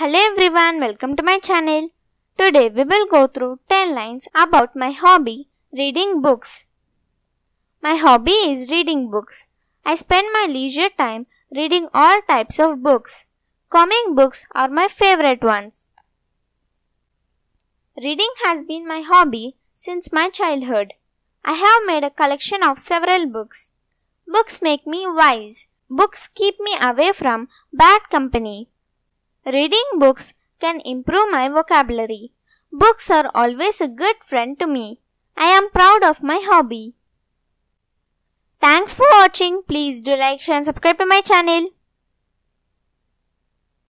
Hello everyone, welcome to my channel. Today we will go through 10 lines about my hobby, reading books. My hobby is reading books. I spend my leisure time reading all types of books. Comic books are my favorite ones. Reading has been my hobby since my childhood. I have made a collection of several books. Books make me wise. Books keep me away from bad company. Reading books can improve my vocabulary. Books are always a good friend to me. I am proud of my hobby. Thanks for watching. Please do like, share and subscribe to my channel.